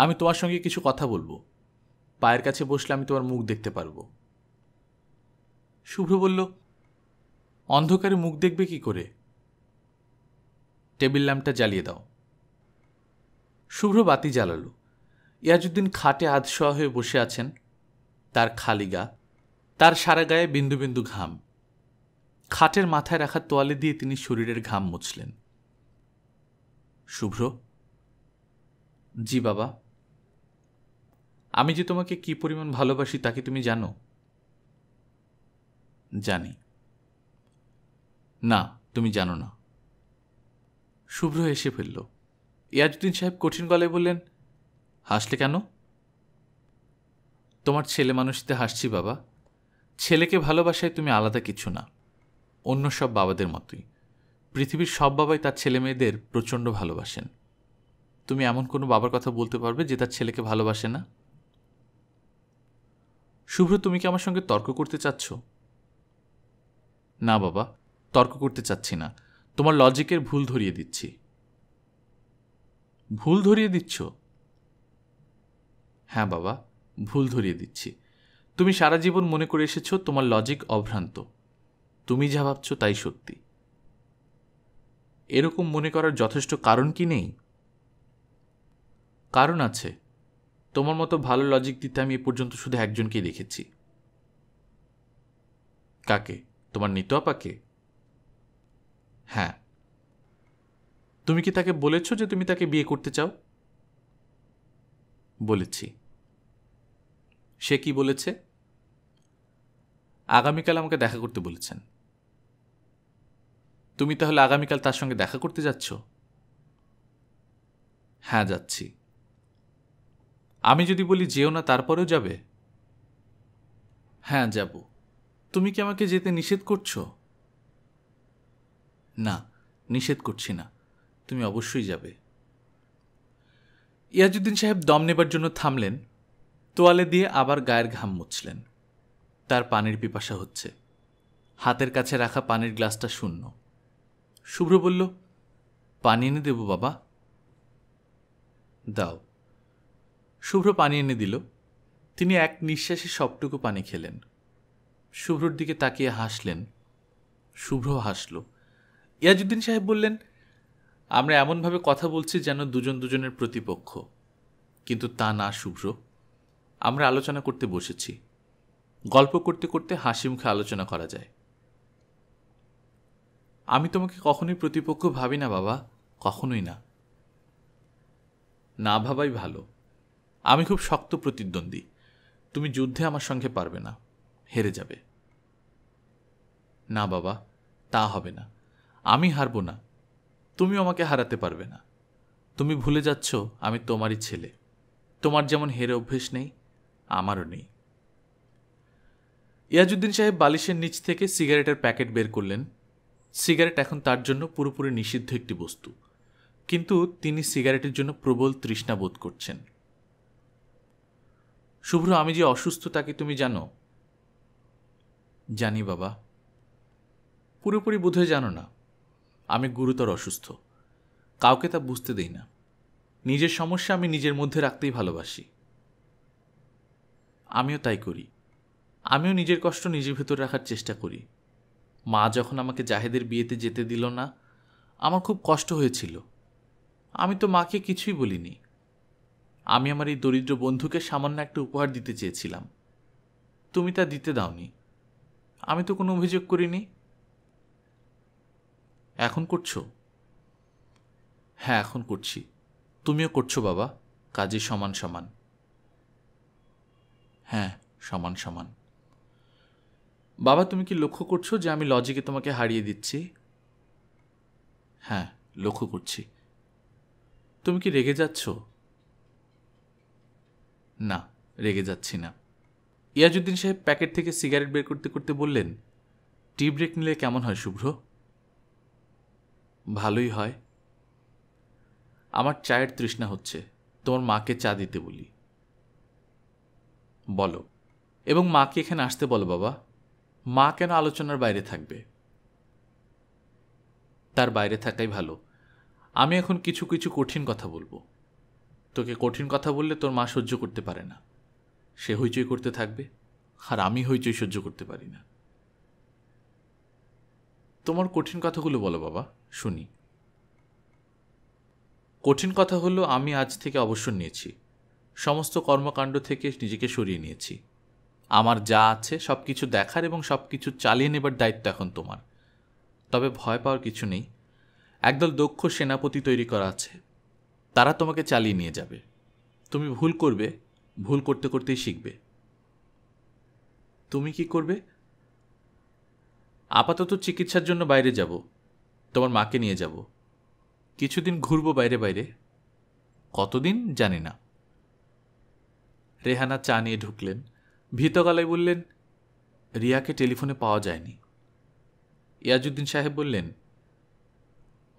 আমি তোমার সঙ্গে কিছু কথা বলবো পায়ের কাছে বসলে আমি তোমার মুখ দেখতে পারবো শুভ্র বলল অন্ধকারে মুখ দেখবে কি করে টেবিল ল্যাম্পটা জ্বালিয়ে দাও শুভ্র বাতি জ্বালালো ইয়াজুদ্দিন খাটে আধশোয়া হয়ে বসে আছেন তার খালি গা তার সারা গায়ে বিন্দু বিন্দু ঘাম খাটের মাথায় রাখা তোয়ালে দিয়ে তিনি শরীরের ঘাম মুছলেন শুভ্র জি বাবা আমি যে তোমাকে কি পরিমাণ ভালোবাসি তা কি তুমি জানো জানি না তুমি জানো না শুভ্র এসে ফেললো ইয়াজুদ্দিন সাহেব কঠিন গলায় বললেন হাসলে কেন তোমার ছেলে মানুষতে হাসছি বাবা ছেলেকে ভালোবাসায় তুমি আলাদা কিছু না অন্য সব বাবাদের মতোই পৃথিবীর সব বাবাই তার ছেলে মেয়েদের প্রচণ্ড ভালোবাসেন তুমি এমন কোনো বাবার কথা বলতে পারবে যে তার ছেলেকে ভালোবাসে না শুভ্র তুমি কি আমার সঙ্গে তর্ক করতে চাচ্ছ না বাবা তর্ক করতে চাচ্ছি না তোমার লজিকের ভুল ধরিয়ে দিচ্ছি ভুল ধরিয়ে দিচ্ছ হ্যাঁ বাবা ভুল ধরিয়ে দিচ্ছি তুমি সারা জীবন মনে করে এসেছ তোমার লজিক অভ্রান্ত তুমি যা ভাবছ তাই সত্যি এরকম মনে করার যথেষ্ট কারণ কি নেই কারণ আছে তোমার মতো ভালো লজিক দিতে আমি এ পর্যন্ত শুধু একজনকেই দেখেছি কাকে তোমার নিতপাকে আপাকে হ্যাঁ তুমি কি তাকে বলেছ যে তুমি তাকে বিয়ে করতে চাও বলেছি সে কি বলেছে আগামীকাল আমাকে দেখা করতে বলেছেন তুমি তাহলে আগামীকাল তার সঙ্গে দেখা করতে যাচ্ছ হ্যাঁ যাচ্ছি আমি যদি বলি যেও না তারপরেও যাবে হ্যাঁ যাব তুমি কি আমাকে যেতে নিষেধ করছো না নিষেধ করছি না তুমি অবশ্যই যাবে ইয়াজুদ্দিন সাহেব দম নেবার জন্য থামলেন তোয়ালে দিয়ে আবার গায়ের ঘাম মুছলেন তার পানির পিপাসা হচ্ছে হাতের কাছে রাখা পানির গ্লাসটা শূন্য শুভ্র বলল পানি এনে দেব বাবা দাও শুভ্র পানি এনে দিল তিনি এক নিঃশ্বাসে সবটুকু পানি খেলেন শুভ্রর দিকে তাকিয়ে হাসলেন শুভ্র হাসল ইয়াজুদ্দিন সাহেব বললেন আমরা এমনভাবে কথা বলছি যেন দুজন দুজনের প্রতিপক্ষ কিন্তু তা না শুভ্র আমরা আলোচনা করতে বসেছি গল্প করতে করতে হাসি মুখে আলোচনা করা যায় আমি তোমাকে কখনোই প্রতিপক্ষ ভাবি না বাবা কখনোই না না ভাবাই ভালো আমি খুব শক্ত প্রতিদ্বন্দ্বী তুমি যুদ্ধে আমার সঙ্গে পারবে না হেরে যাবে না বাবা তা হবে না আমি হারবো না তুমি আমাকে হারাতে পারবে না তুমি ভুলে যাচ্ছ আমি তোমারই ছেলে তোমার যেমন হেরে অভ্যেস নেই আমারও নেই ইয়াজুদ্দিন সাহেব বালিশের নিচ থেকে সিগারেটের প্যাকেট বের করলেন সিগারেট এখন তার জন্য পুরোপুরি নিষিদ্ধ একটি বস্তু কিন্তু তিনি সিগারেটের জন্য প্রবল তৃষ্ণা বোধ করছেন শুভ্র আমি যে অসুস্থ তাকে তুমি জানো জানি বাবা পুরোপুরি বোধহয় জানো না আমি গুরুতর অসুস্থ কাউকে তা বুঝতে দেই না নিজের সমস্যা আমি নিজের মধ্যে রাখতেই ভালোবাসি আমিও তাই করি আমিও নিজের কষ্ট নিজের ভেতর রাখার চেষ্টা করি মা যখন আমাকে জাহেদের বিয়েতে যেতে দিল না আমার খুব কষ্ট হয়েছিল আমি তো মাকে কিছুই বলিনি আমি আমার এই দরিদ্র বন্ধুকে সামান্য একটা উপহার দিতে চেয়েছিলাম তুমি তা দিতে দাওনি আমি তো কোনো অভিযোগ করিনি এখন করছো হ্যাঁ এখন করছি তুমিও করছো বাবা কাজে সমান সমান হ্যাঁ সমান সমান বাবা তুমি কি লক্ষ্য করছো যে আমি লজিকে তোমাকে হারিয়ে দিচ্ছি হ্যাঁ লক্ষ্য করছি তুমি কি রেগে যাচ্ছ না রেগে যাচ্ছি না ইয়াজুদ্দিন সাহেব প্যাকেট থেকে সিগারেট বের করতে করতে বললেন টি ব্রেক নিলে কেমন হয় শুভ্র ভালোই হয় আমার চায়ের তৃষ্ণা হচ্ছে তোমার মাকে চা দিতে বলি বলো এবং মাকে এখানে আসতে বলো বাবা মা কেন আলোচনার বাইরে থাকবে তার বাইরে থাকাই ভালো আমি এখন কিছু কিছু কঠিন কথা বলবো তোকে কঠিন কথা বললে তোর মা সহ্য করতে পারে না সে হইচই করতে থাকবে আর আমি হইচই সহ্য করতে পারি না তোমার কঠিন কথাগুলো বলো বাবা শুনি কঠিন কথা হলো আমি আজ থেকে অবসর নিয়েছি সমস্ত কর্মকাণ্ড থেকে নিজেকে সরিয়ে নিয়েছি আমার যা আছে সব কিছু দেখার এবং সব কিছু চালিয়ে নেবার দায়িত্ব এখন তোমার তবে ভয় পাওয়ার কিছু নেই একদল দক্ষ সেনাপতি তৈরি করা আছে তারা তোমাকে চালিয়ে নিয়ে যাবে তুমি ভুল করবে ভুল করতে করতেই শিখবে তুমি কি করবে আপাতত চিকিৎসার জন্য বাইরে যাব তোমার মাকে নিয়ে যাব কিছুদিন ঘুরবো বাইরে বাইরে কতদিন জানি না রেহানা চা নিয়ে ঢুকলেন গলায় বললেন রিয়াকে টেলিফোনে পাওয়া যায়নি ইয়াজুদ্দিন সাহেব বললেন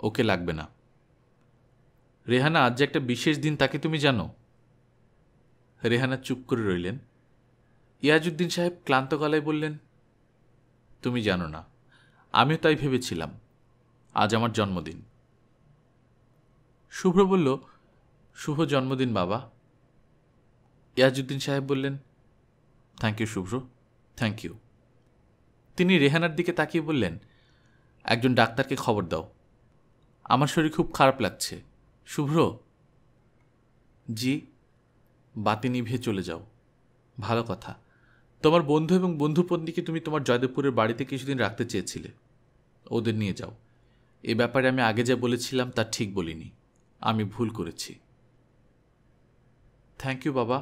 ওকে লাগবে না রেহানা আজ যে একটা বিশেষ দিন তাকে তুমি জানো রেহানা চুপ করে রইলেন ইয়াজুদ্দিন সাহেব ক্লান্ত গলায় বললেন তুমি জানো না আমিও তাই ভেবেছিলাম আজ আমার জন্মদিন শুভ্র বলল শুভ জন্মদিন বাবা ইয়াজুদ্দিন সাহেব বললেন thank you Shubhro thank you তিনি রেহানার দিকে তাকিয়ে বললেন একজন ডাক্তারকে খবর দাও আমার শরীর খুব খারাপ লাগছে শুভ্র জি বাতি নিভে চলে যাও ভালো কথা তোমার বন্ধু এবং বন্ধুপত্নীকে তুমি তোমার জয়দেবপুরের বাড়িতে কিছুদিন রাখতে চেয়েছিলে ওদের নিয়ে যাও এ ব্যাপারে আমি আগে যা বলেছিলাম তা ঠিক বলিনি আমি ভুল করেছি থ্যাংক ইউ বাবা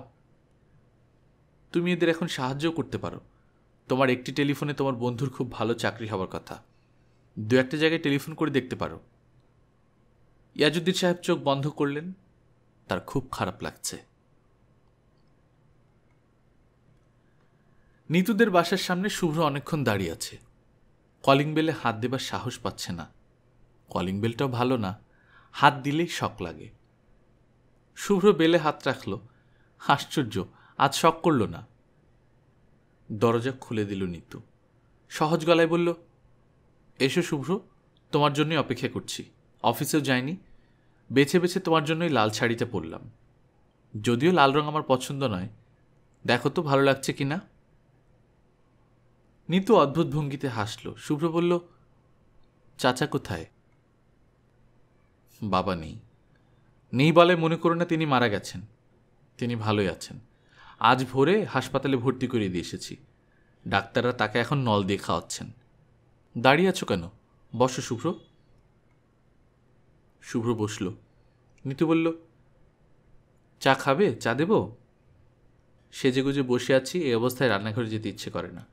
তুমি এদের এখন সাহায্য করতে পারো তোমার একটি টেলিফোনে তোমার বন্ধুর খুব ভালো চাকরি হওয়ার কথা দু একটা জায়গায় টেলিফোন করে দেখতে পারো ইয়াজুদ্দিন সাহেব চোখ বন্ধ করলেন তার খুব খারাপ লাগছে নিতুদের বাসার সামনে শুভ্র অনেকক্ষণ দাঁড়িয়ে আছে কলিং বেলে হাত দেবার সাহস পাচ্ছে না কলিং বেলটাও ভালো না হাত দিলেই শখ লাগে শুভ্র বেলে হাত রাখল আশ্চর্য আজ শখ করল না দরজা খুলে দিল নিতু সহজ গলায় বলল এসো শুভ্র তোমার জন্যই অপেক্ষা করছি অফিসেও যাইনি বেছে বেছে তোমার জন্যই লাল শাড়িতে পরলাম যদিও লাল রং আমার পছন্দ নয় দেখো তো ভালো লাগছে কি না নিতু অদ্ভুত ভঙ্গিতে হাসল শুভ্র বলল চাচা কোথায় বাবা নেই নেই বলে মনে করো না তিনি মারা গেছেন তিনি ভালোই আছেন আজ ভোরে হাসপাতালে ভর্তি করিয়ে দিয়ে এসেছি ডাক্তাররা তাকে এখন নল দিয়ে খাওয়াচ্ছেন দাঁড়িয়ে আছো কেন বসো শুভ্র শুভ্র বসল নিতু বলল চা খাবে চা দেব সেজেগুজে বসে আছি এই অবস্থায় রান্নাঘরে যেতে ইচ্ছে করে না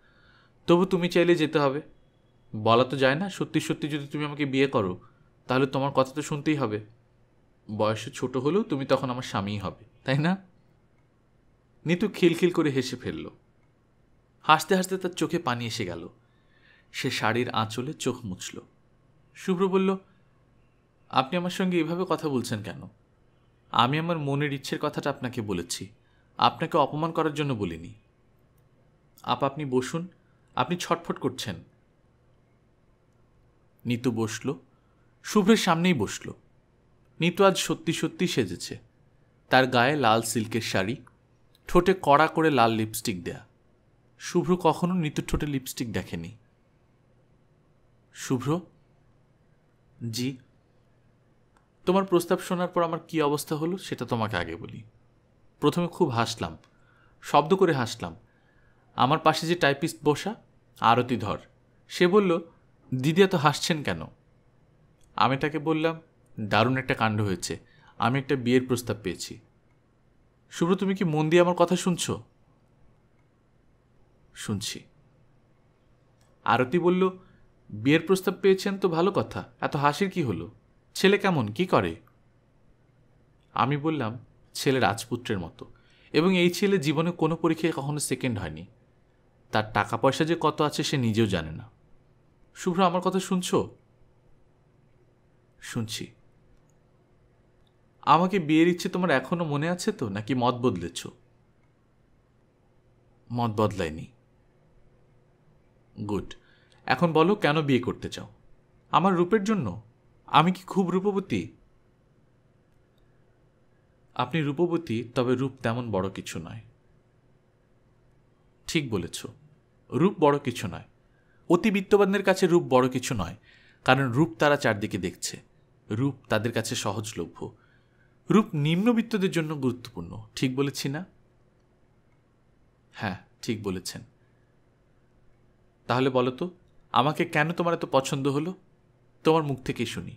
তবু তুমি চাইলে যেতে হবে বলা তো যায় না সত্যি সত্যি যদি তুমি আমাকে বিয়ে করো তাহলে তোমার কথা তো শুনতেই হবে বয়সে ছোট হলেও তুমি তখন আমার স্বামীই হবে তাই না নিতু খিলখিল করে হেসে ফেলল হাসতে হাসতে তার চোখে পানি এসে গেল সে শাড়ির আঁচলে চোখ মুছল শুভ্র বলল আপনি আমার সঙ্গে এভাবে কথা বলছেন কেন আমি আমার মনের ইচ্ছের কথাটা আপনাকে বলেছি আপনাকে অপমান করার জন্য বলিনি আপ আপনি বসুন আপনি ছটফট করছেন নিতু বসল শুভ্রের সামনেই বসল নিতু আজ সত্যি সত্যি সেজেছে তার গায়ে লাল সিল্কের শাড়ি ঠোঁটে কড়া করে লাল লিপস্টিক দেয়া শুভ্র কখনো নিতুর ঠোঁটে লিপস্টিক দেখেনি শুভ্র জি তোমার প্রস্তাব শোনার পর আমার কি অবস্থা হলো সেটা তোমাকে আগে বলি প্রথমে খুব হাসলাম শব্দ করে হাসলাম আমার পাশে যে টাইপিস্ট বসা আরতি ধর সে বলল দিদি এত হাসছেন কেন আমি তাকে বললাম দারুণ একটা কাণ্ড হয়েছে আমি একটা বিয়ের প্রস্তাব পেয়েছি শুভ্র তুমি কি মন দিয়ে আমার কথা শুনছ শুনছি আরতি বলল বিয়ের প্রস্তাব পেয়েছেন তো ভালো কথা এত হাসির কি হলো ছেলে কেমন কি করে আমি বললাম ছেলে রাজপুত্রের মতো এবং এই ছেলে জীবনে কোনো পরীক্ষায় কখনো সেকেন্ড হয়নি তার টাকা পয়সা যে কত আছে সে নিজেও জানে না শুভ্র আমার কথা শুনছ শুনছি আমাকে বিয়ের ইচ্ছে তোমার এখনও মনে আছে তো নাকি মত বদলেছ মত বদলায়নি গুড এখন বলো কেন বিয়ে করতে চাও আমার রূপের জন্য আমি কি খুব রূপবতী আপনি রূপবতী তবে রূপ তেমন বড় কিছু নয় ঠিক বলেছো রূপ বড় কিছু নয় অতি বিত্তবানদের কাছে রূপ বড় কিছু নয় কারণ রূপ তারা চারদিকে দেখছে রূপ তাদের কাছে সহজলভ্য রূপ নিম্নবিত্তদের জন্য গুরুত্বপূর্ণ ঠিক বলেছি না হ্যাঁ ঠিক বলেছেন তাহলে বলো তো আমাকে কেন তোমার এত পছন্দ হলো তোমার মুখ থেকেই শুনি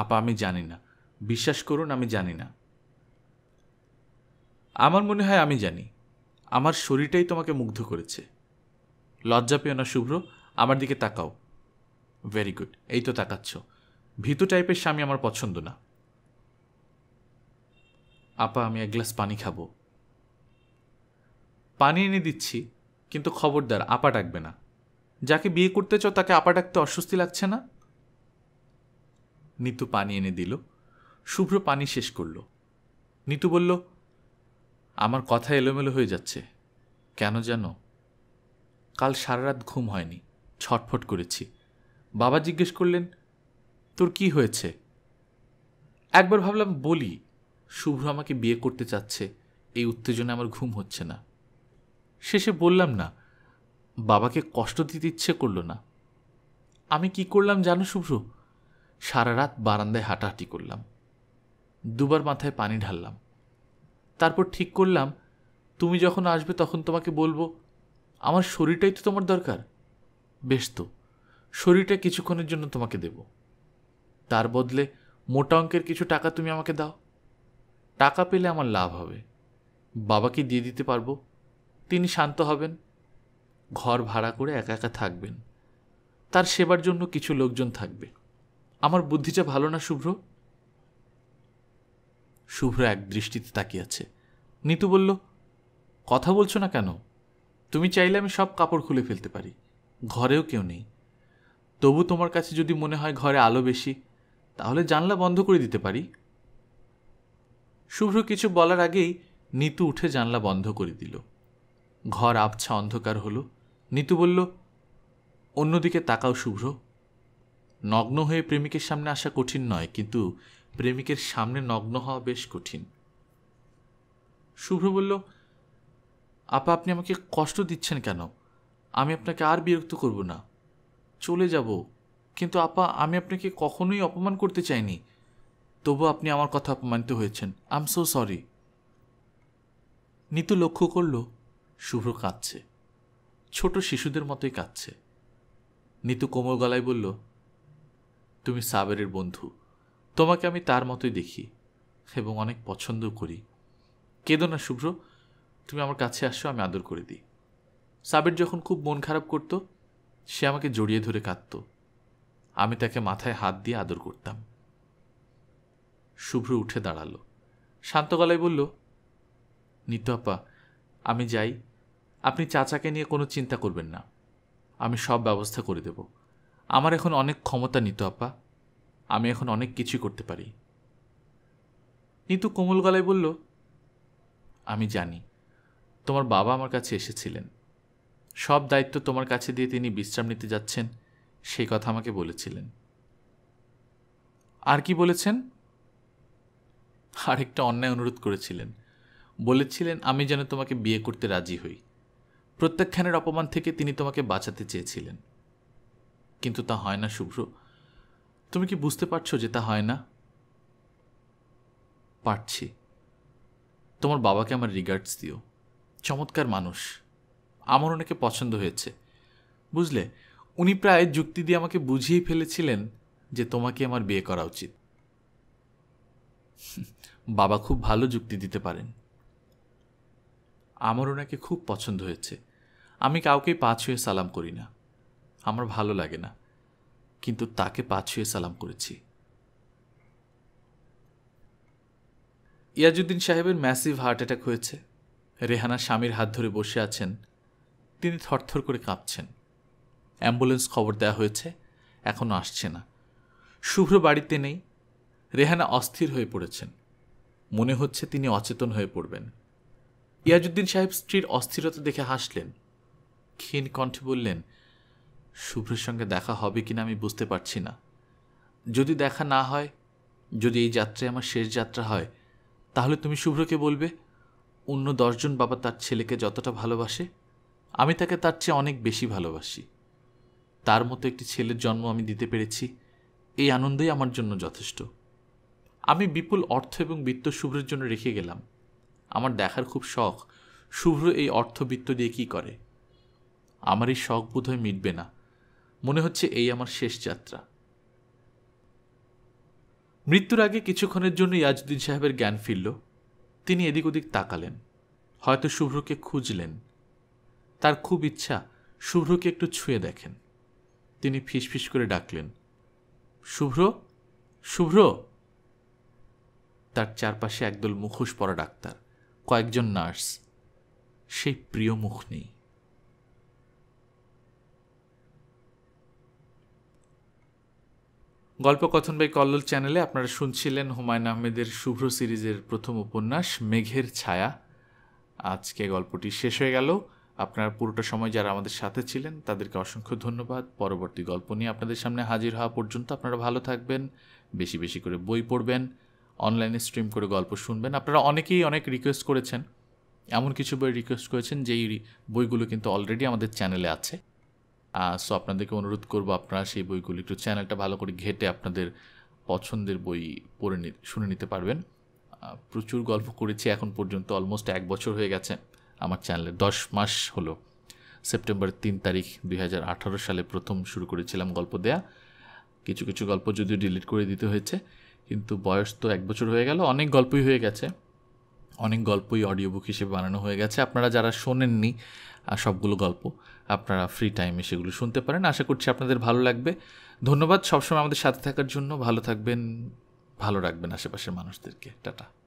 আপা আমি জানি না বিশ্বাস করুন আমি জানি না আমার মনে হয় আমি জানি আমার শরীরটাই তোমাকে মুগ্ধ করেছে লজ্জা পেও না শুভ্র আমার দিকে তাকাও ভেরি গুড এই তো তাকাচ্ছ ভীতু টাইপের স্বামী আমার পছন্দ না আপা আমি এক গ্লাস পানি খাব পানি এনে দিচ্ছি কিন্তু খবরদার আপা ডাকবে না যাকে বিয়ে করতে চাও তাকে আপা ডাকতে অস্বস্তি লাগছে না নিতু পানি এনে দিল শুভ্র পানি শেষ করল নিতু বলল আমার কথা এলোমেলো হয়ে যাচ্ছে কেন জানো কাল সারা রাত ঘুম হয়নি ছটফট করেছি বাবা জিজ্ঞেস করলেন তোর কি হয়েছে একবার ভাবলাম বলি শুভ্র আমাকে বিয়ে করতে চাচ্ছে এই উত্তেজনা আমার ঘুম হচ্ছে না শেষে বললাম না বাবাকে কষ্ট দিতে ইচ্ছে করল না আমি কি করলাম জানো শুভ্র সারা রাত বারান্দায় হাঁটাহাঁটি করলাম দুবার মাথায় পানি ঢাললাম তারপর ঠিক করলাম তুমি যখন আসবে তখন তোমাকে বলবো আমার শরীরটাই তো তোমার দরকার বেশ তো শরীরটা কিছুক্ষণের জন্য তোমাকে দেব তার বদলে মোটা অঙ্কের কিছু টাকা তুমি আমাকে দাও টাকা পেলে আমার লাভ হবে বাবাকে দিয়ে দিতে পারবো তিনি শান্ত হবেন ঘর ভাড়া করে একা একা থাকবেন তার সেবার জন্য কিছু লোকজন থাকবে আমার বুদ্ধিটা ভালো না শুভ্র শুভ্র এক দৃষ্টিতে তাকিয়াছে নিতু বলল কথা বলছো না কেন তুমি চাইলে আমি সব কাপড় খুলে ফেলতে পারি ঘরেও কেউ নেই তবু তোমার কাছে যদি মনে হয় ঘরে আলো বেশি তাহলে জানলা বন্ধ করে দিতে পারি শুভ্র কিছু বলার আগেই নিতু উঠে জানলা বন্ধ করে দিল ঘর আবছা অন্ধকার হলো নিতু বলল অন্যদিকে তাকাও শুভ্র নগ্ন হয়ে প্রেমিকের সামনে আসা কঠিন নয় কিন্তু প্রেমিকের সামনে নগ্ন হওয়া বেশ কঠিন শুভ্র বলল আপা আপনি আমাকে কষ্ট দিচ্ছেন কেন আমি আপনাকে আর বিরক্ত করব না চলে যাব কিন্তু আপা আমি আপনাকে কখনোই অপমান করতে চাইনি তবু আপনি আমার কথা অপমানিত হয়েছেন আম সো সরি নিতু লক্ষ্য করল শুভ্র কাঁদছে ছোট শিশুদের মতোই কাঁদছে নিতু কোমল গলায় বলল তুমি সাবেরের বন্ধু তোমাকে আমি তার মতোই দেখি এবং অনেক পছন্দও করি কেঁদো না শুভ্র তুমি আমার কাছে আসো আমি আদর করে দিই সাবির যখন খুব মন খারাপ করত সে আমাকে জড়িয়ে ধরে কাঁদত আমি তাকে মাথায় হাত দিয়ে আদর করতাম শুভ্র উঠে দাঁড়ালো শান্ত গলায় বলল নিত আপা আমি যাই আপনি চাচাকে নিয়ে কোনো চিন্তা করবেন না আমি সব ব্যবস্থা করে দেব আমার এখন অনেক ক্ষমতা নিত আপা আমি এখন অনেক কিছু করতে পারি নিতু কোমল গলায় বলল আমি জানি তোমার বাবা আমার কাছে এসেছিলেন সব দায়িত্ব তোমার কাছে দিয়ে তিনি বিশ্রাম নিতে যাচ্ছেন সেই কথা আমাকে বলেছিলেন আর কি বলেছেন আরেকটা অন্যায় অনুরোধ করেছিলেন বলেছিলেন আমি যেন তোমাকে বিয়ে করতে রাজি হই প্রত্যাখ্যানের অপমান থেকে তিনি তোমাকে বাঁচাতে চেয়েছিলেন কিন্তু তা হয় না শুভ্র তুমি কি বুঝতে পারছো যে তা হয় না পারছি তোমার বাবাকে আমার রিগার্ডস দিও চমৎকার মানুষ আমার ওনাকে পছন্দ হয়েছে বুঝলে উনি প্রায় যুক্তি দিয়ে আমাকে বুঝিয়ে ফেলেছিলেন যে তোমাকে আমার বিয়ে করা উচিত বাবা খুব ভালো যুক্তি দিতে পারেন আমার ওনাকে খুব পছন্দ হয়েছে আমি কাউকেই পা ছুঁয়ে সালাম করি না আমার ভালো লাগে না কিন্তু তাকে পা ছুঁয়ে সালাম করেছি ইয়াজুদ্দিন সাহেবের ম্যাসিভ হার্ট অ্যাটাক হয়েছে রেহানা স্বামীর হাত ধরে বসে আছেন তিনি থরথর করে কাঁপছেন অ্যাম্বুলেন্স খবর দেওয়া হয়েছে এখনও আসছে না শুভ্র বাড়িতে নেই রেহানা অস্থির হয়ে পড়েছেন মনে হচ্ছে তিনি অচেতন হয়ে পড়বেন ইয়াজুদ্দিন সাহেব স্ত্রীর অস্থিরতা দেখে হাসলেন ক্ষীণ কণ্ঠে বললেন শুভ্রের সঙ্গে দেখা হবে কিনা আমি বুঝতে পারছি না যদি দেখা না হয় যদি এই যাত্রায় আমার শেষ যাত্রা হয় তাহলে তুমি শুভ্রকে বলবে অন্য দশজন বাবা তার ছেলেকে যতটা ভালোবাসে আমি তাকে তার চেয়ে অনেক বেশি ভালোবাসি তার মতো একটি ছেলের জন্ম আমি দিতে পেরেছি এই আনন্দই আমার জন্য যথেষ্ট আমি বিপুল অর্থ এবং বৃত্ত শুভ্রের জন্য রেখে গেলাম আমার দেখার খুব শখ শুভ্র এই অর্থবিত্ত দিয়ে কী করে আমার এই শখ বোধহয় মিটবে না মনে হচ্ছে এই আমার শেষ যাত্রা মৃত্যুর আগে কিছুক্ষণের জন্য ইয়াজুদ্দিন সাহেবের জ্ঞান ফিরল তিনি এদিক ওদিক তাকালেন হয়তো শুভ্রকে খুঁজলেন তার খুব ইচ্ছা শুভ্রকে একটু ছুঁয়ে দেখেন তিনি ফিসফিস করে ডাকলেন শুভ্র শুভ্র তার চারপাশে একদল মুখোশ পরা ডাক্তার কয়েকজন নার্স সেই প্রিয় মুখ নেই গল্পকথন বাই কল্লোল চ্যানেলে আপনারা শুনছিলেন হুমায়ুন আহমেদের শুভ্র সিরিজের প্রথম উপন্যাস মেঘের ছায়া আজকে গল্পটি শেষ হয়ে গেল আপনারা পুরোটা সময় যারা আমাদের সাথে ছিলেন তাদেরকে অসংখ্য ধন্যবাদ পরবর্তী গল্প নিয়ে আপনাদের সামনে হাজির হওয়া পর্যন্ত আপনারা ভালো থাকবেন বেশি বেশি করে বই পড়বেন অনলাইনে স্ট্রিম করে গল্প শুনবেন আপনারা অনেকেই অনেক রিকোয়েস্ট করেছেন এমন কিছু বই রিকোয়েস্ট করেছেন যেই বইগুলো কিন্তু অলরেডি আমাদের চ্যানেলে আছে সো আপনাদেরকে অনুরোধ করবো আপনারা সেই বইগুলি একটু চ্যানেলটা ভালো করে ঘেটে আপনাদের পছন্দের বই পড়ে শুনে নিতে পারবেন প্রচুর গল্প করেছি এখন পর্যন্ত অলমোস্ট এক বছর হয়ে গেছে আমার চ্যানেলে দশ মাস হলো সেপ্টেম্বর তিন তারিখ দুই সালে প্রথম শুরু করেছিলাম গল্প দেয়া কিছু কিছু গল্প যদিও ডিলিট করে দিতে হয়েছে কিন্তু বয়স তো এক বছর হয়ে গেল অনেক গল্পই হয়ে গেছে অনেক গল্পই অডিও বুক হিসেবে বানানো হয়ে গেছে আপনারা যারা শোনেননি সবগুলো গল্প আপনারা ফ্রি টাইমে সেগুলো শুনতে পারেন আশা করছি আপনাদের ভালো লাগবে ধন্যবাদ সবসময় আমাদের সাথে থাকার জন্য ভালো থাকবেন ভালো রাখবেন আশেপাশের মানুষদেরকে টাটা